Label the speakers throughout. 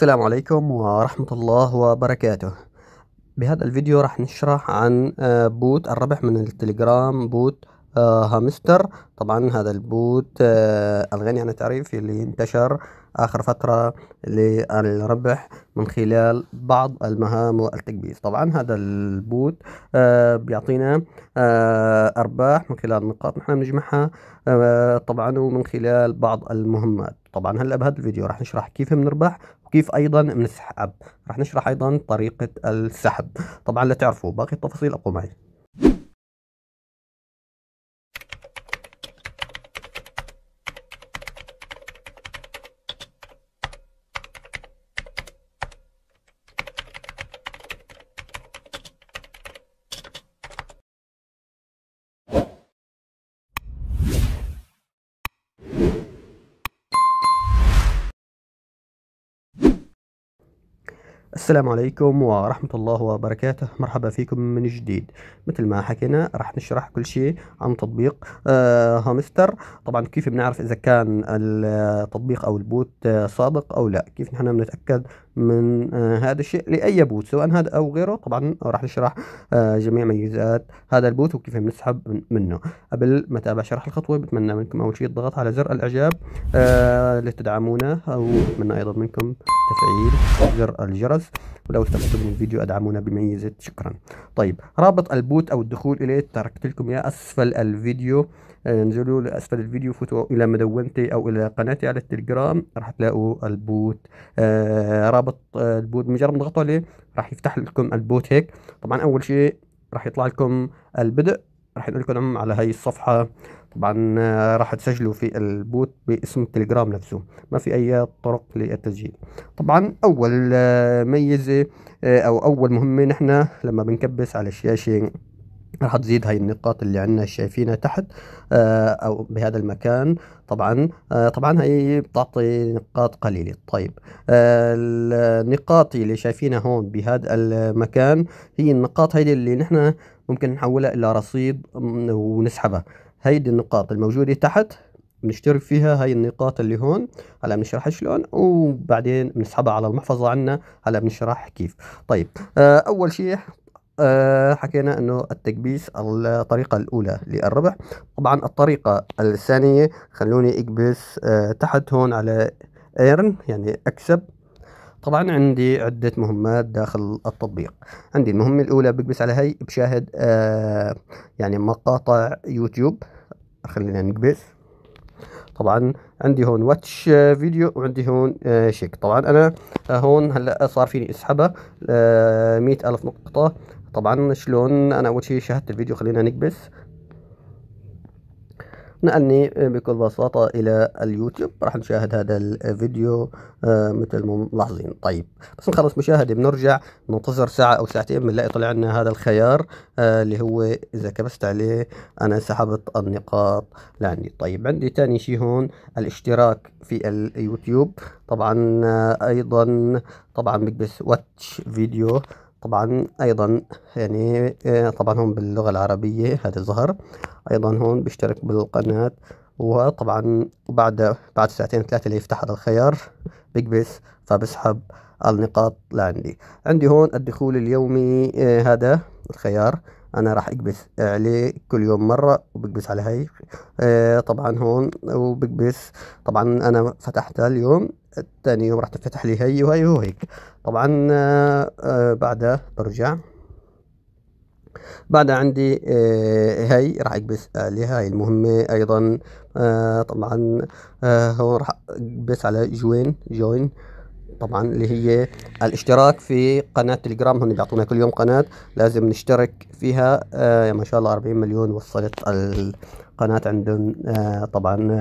Speaker 1: السلام عليكم ورحمة الله وبركاته بهذا الفيديو راح نشرح عن آه، بوت الربح من التليجرام بوت آه، هامستر طبعا هذا البوت آه، الغني عن التعريف اللي انتشر آخر فترة للربح من خلال بعض المهام والتكبيس طبعا هذا البوت بيعطينا أرباح من خلال نقاط نحن بنجمعها طبعا ومن خلال بعض المهمات طبعا هلا بهذا الفيديو رح نشرح كيف بنربح وكيف ايضا بنسحب راح نشرح ايضا طريقه السحب طبعا لتعرفوا باقي التفاصيل ابقوا معي السلام عليكم ورحمة الله وبركاته مرحبا فيكم من جديد مثل ما حكينا راح نشرح كل شيء عن تطبيق آه هامستر طبعا كيف بنعرف إذا كان التطبيق آه، أو البوت آه، صادق أو لا كيف نحن بنتأكد من آه، هذا الشيء لأي بوت سواء هذا أو غيره طبعا راح نشرح آه، جميع ميزات هذا البوت وكيف بنسحب منه قبل ما تابع شرح الخطوة بتمنى منكم أول شيء الضغط على زر الإعجاب آه، لتدعمونا وبتمنى أيضا منكم تفعيل زر الجرس ولو استمتعتم بالفيديو ادعمونا بميزة شكرا طيب رابط البوت أو الدخول إليه تركت لكم إياه أسفل الفيديو انزلوا لأسفل الفيديو فوتوا إلى مدونتي أو إلى قناتي على التليجرام راح تلاقوا البوت آه، رابط آه، البوت مجرد ما تضغطوا عليه راح يفتح لكم البوت هيك طبعا أول شيء راح يطلع لكم البدء راح نقول لكم على هاي الصفحة طبعا آه، راح تسجلوا في البوت باسم التليجرام نفسه ما في اي طرق للتسجيل طبعا اول ميزة او اول مهمة نحن لما بنكبس على الشاشة راح تزيد هاي النقاط اللي عندنا شايفينها تحت آه، او بهذا المكان طبعا آه، طبعا هي بتعطي نقاط قليله طيب آه، النقاط اللي شايفينها هون بهذا المكان هي النقاط هيدي اللي نحن ممكن نحولها الى رصيد ونسحبها هيدي النقاط الموجوده تحت بنشترك فيها هاي النقاط اللي هون هلا بنشرح شلون وبعدين بنسحبها على المحفظه عنا هلا بنشرح كيف طيب اول شيء آه، حكينا انه التكبيس الطريقه الاولى للربح طبعا الطريقه الثانيه خلوني اكبس آه، تحت هون على ايرن يعني اكسب طبعا عندي عدة مهمات داخل التطبيق عندي المهمة الأولى بكبس على هي بشاهد آه، يعني مقاطع يوتيوب خلينا نكبس طبعا عندي هون واتش آه، فيديو وعندي هون شيك آه، طبعا انا آه، هون هلا صار فيني اسحبها ل 100000 نقطه طبعا شلون انا اول شيء شاهدت الفيديو خلينا نكبس نقلني آه، بكل بساطة إلى اليوتيوب راح نشاهد هذا الفيديو آه، آه، مثل ما ملاحظين طيب بس نخلص مشاهدة بنرجع ننتظر ساعة أو ساعتين بنلاقي طلع لنا هذا الخيار اللي هو إذا كبست عليه أنا سحبت النقاط لعندي طيب عندي تاني شي هون الاشتراك في اليوتيوب طبعا أيضا طبعا بكبس واتش فيديو طبعا أيضا يعني آه، طبعا هون باللغة العربية هذا ظهر أيضا هون بيشترك بالقناة وطبعا بعد بعد ساعتين ثلاثة اللي يفتح هذا الخيار بيكبس فبسحب النقاط لعندي عندي هون الدخول اليومي آه، هذا الخيار انا راح اكبس عليه كل يوم مره وبكبس على هاي آه طبعا هون وبكبس طبعا انا فتحتها اليوم الثاني يوم راح تفتح لي هاي وهي وهيك طبعا آه،, آه بعدها برجع بعدها عندي آه هاي راح اكبس عليها هاي المهمة ايضا آه طبعا آه هون راح اكبس على جوين جوين طبعا اللي هي الاشتراك في قناة تليجرام هم بيعطونا كل يوم قناة لازم نشترك فيها آه ما شاء الله 40 مليون وصلت القناة عندهم آه طبعا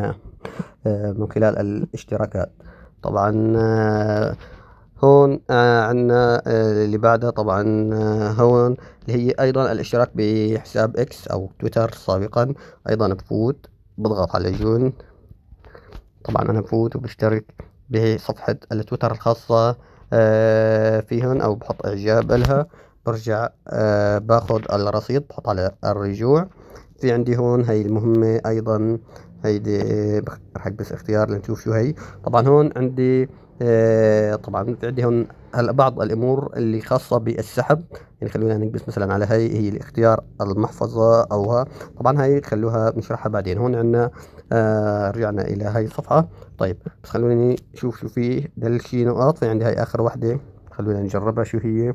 Speaker 1: آه من خلال الاشتراكات طبعا آه هون آه عندنا آه اللي بعدها طبعا آه هون اللي هي ايضا الاشتراك بحساب اكس او تويتر سابقا ايضا بفوت بضغط على جون طبعا انا بفوت وبشترك بصفحة التويتر الخاصة آه، فيهن أو بحط إعجاب لها برجع آه، باخذ الرصيد بحط على الرجوع في عندي هون هي المهمة أيضا هيدي راح بس اختيار لنشوف شو هي طبعا هون عندي آه، طبعا عندي هون هلا بعض الامور اللي خاصه بالسحب يعني خلونا نقبس مثلا على هاي هي الاختيار المحفظه او ها طبعا هاي خلوها نشرحها بعدين هون عندنا آه رجعنا الى هاي الصفحه طيب بس خلوني شوف شو فيه دلشي نقاط في يعني عندي هاي اخر وحده خلونا نجربها شو هي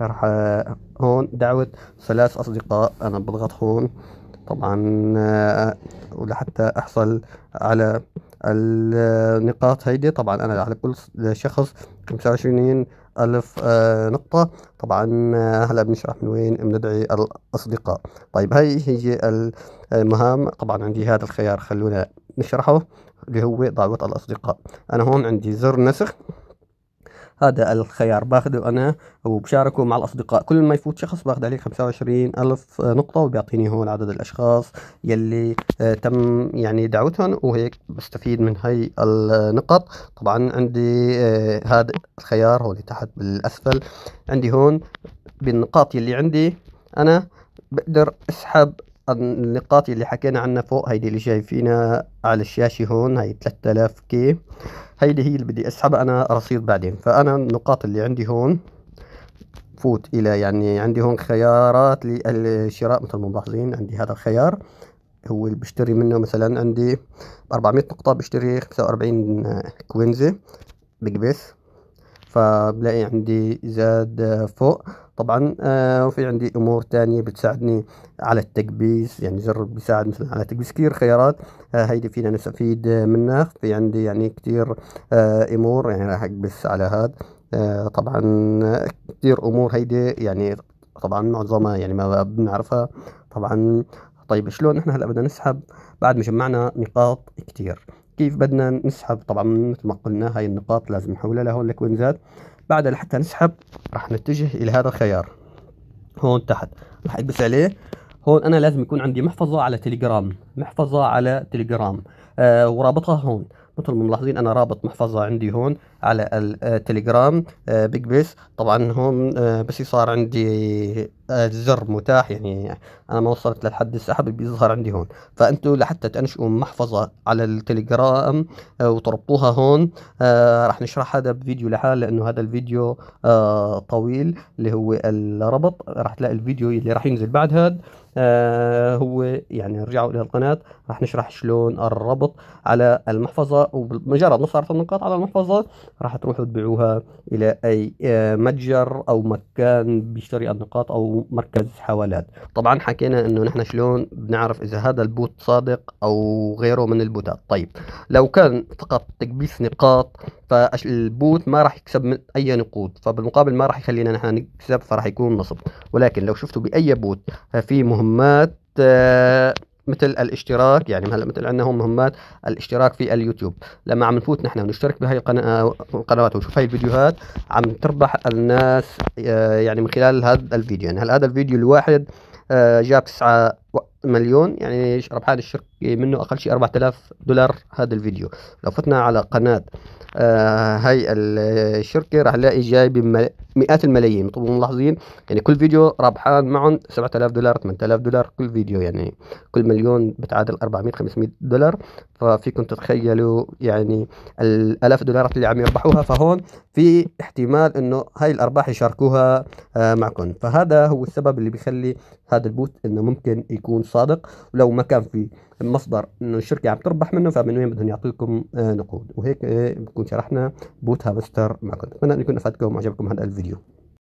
Speaker 1: راح هون دعوه ثلاث اصدقاء انا بضغط هون طبعا آه ولحتى احصل على النقاط هيدي طبعا أنا على كل شخص 25 ألف آه، نقطة طبعا آه، هلا بنشرح من وين بندعي الأصدقاء طيب هاي هي المهام طبعا عندي هذا الخيار خلونا نشرحه اللي هو دعوة الأصدقاء أنا هون عندي زر نسخ هذا الخيار باخذه انا وبشاركه مع الاصدقاء كل ما يفوت شخص باخذ عليه 25 الف نقطه وبيعطيني هون عدد الاشخاص يلي آه، تم يعني دعوتهم وهيك بستفيد من هي النقط طبعا عندي آه، هذا الخيار هون تحت بالاسفل عندي هون بالنقاط يلي عندي انا بقدر اسحب النقاط اللي حكينا عنها فوق هيدي اللي شايفينها على الشاشة هون هي 3000 كي اللي هي اللي بدي اسحبها انا رصيد بعدين فانا النقاط اللي عندي هون فوت الى يعني عندي هون خيارات للشراء مثل ما ملاحظين عندي هذا الخيار هو اللي بشتري منه مثلا عندي 400 نقطة بشتري 45 كوينزي بقبس فبلاقي عندي زاد فوق طبعا آه، وفي عندي امور تانية بتساعدني على التكبيس يعني زر بيساعد مثلا على تكبيس كثير خيارات آه، هيدي فينا نستفيد منها في عندي يعني كثير آه، امور يعني راح اكبس على هذا طبعا كثير امور هيدي يعني طبعا معظمها يعني ما بنعرفها طبعا طيب شلون احنا هلا بدنا نسحب بعد ما جمعنا نقاط كثير كيف بدنا نسحب طبعا مثل ما قلنا هاي النقاط لازم نحولها لهون لكوينزات بعد لحتى نسحب راح نتجه الى هذا الخيار هون تحت راح ادبس عليه هون انا لازم يكون عندي محفظه على تليجرام محفظه على تليجرام آه ورابطها هون مثل ما ملاحظين انا رابط محفظه عندي هون على التليجرام بيج بيس طبعا هم آه، بس صار عندي آه، زر متاح يعني انا ما وصلت للحد السحب بيظهر عندي هون فانتم لحتى تنشئوا محفظه على التليجرام آه، وتربطوها هون راح نشرح هذا بفيديو لحال لانه هذا الفيديو طويل اللي هو الربط راح تلاقي الفيديو اللي راح ينزل بعد هذا هو يعني رجعوا الى القناه راح نشرح شلون الربط على المحفظه وبمجرد ما صارت النقاط على المحفظه راح تروحوا تبيعوها الى اي آه، متجر او مكان بيشتري النقاط او مركز حوالات طبعا حكينا انه نحن شلون بنعرف اذا هذا البوت صادق او غيره من البوتات طيب لو كان فقط تكبيس نقاط فالبوت ما راح يكسب اي نقود فبالمقابل ما راح يخلينا نحن نكسب فراح يكون نصب ولكن لو شفتوا باي بوت في مهمات آه، مثل الاشتراك يعني هلا مثل عندنا هون مهمات الاشتراك في اليوتيوب لما عم نفوت نحن ونشترك بهي القناه القنوات آه، ونشوف هاي الفيديوهات عم تربح الناس آه، يعني من خلال هذا الفيديو يعني هلا هذا الفيديو الواحد آه، جاب 9 مليون يعني ربحان الشركه منه اقل شيء 4000 دولار هذا الفيديو لو فتنا على قناه آه هاي الشركه راح نلاقي جاي بمئات الملايين طبعا ملاحظين يعني كل فيديو رابحان معهم 7000 دولار 8000 دولار كل فيديو يعني كل مليون بتعادل 400 500 دولار ففيكم تتخيلوا يعني الالاف الدولارات اللي عم يربحوها فهون في احتمال انه هاي الارباح يشاركوها آه معكم فهذا هو السبب اللي بيخلي هذا البوت انه ممكن يكون صادق ولو ما كان في المصدر انه الشركه عم تربح منه فمن وين بدهم يعطيكم آه، نقود وهيك آه، بكون شرحنا بوت هافستر معكم اتمنى ان يكون افادكم وعجبكم هذا الفيديو